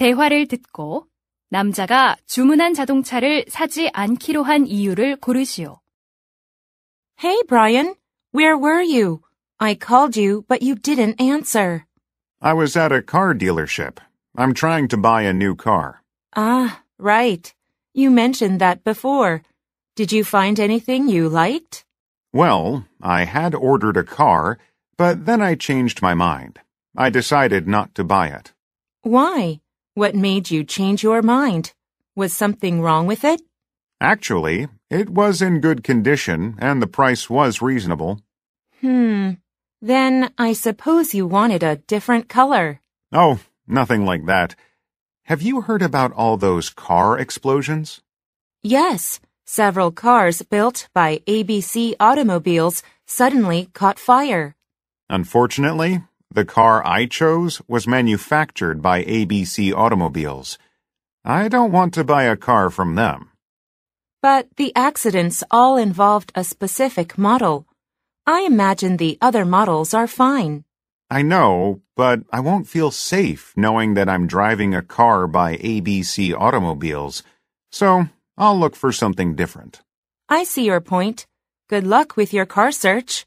대화를 듣고 남자가 주문한 자동차를 사지 않기로 한 이유를 고르시오. Hey, Brian. Where were you? I called you, but you didn't answer. I was at a car dealership. I'm trying to buy a new car. Ah, right. You mentioned that before. Did you find anything you liked? Well, I had ordered a car, but then I changed my mind. I decided not to buy it. Why? What made you change your mind? Was something wrong with it? Actually, it was in good condition and the price was reasonable. Hmm. Then I suppose you wanted a different color. Oh, nothing like that. Have you heard about all those car explosions? Yes. Several cars built by ABC Automobiles suddenly caught fire. Unfortunately, the car I chose was manufactured by ABC Automobiles. I don't want to buy a car from them. But the accidents all involved a specific model. I imagine the other models are fine. I know, but I won't feel safe knowing that I'm driving a car by ABC Automobiles, so I'll look for something different. I see your point. Good luck with your car search.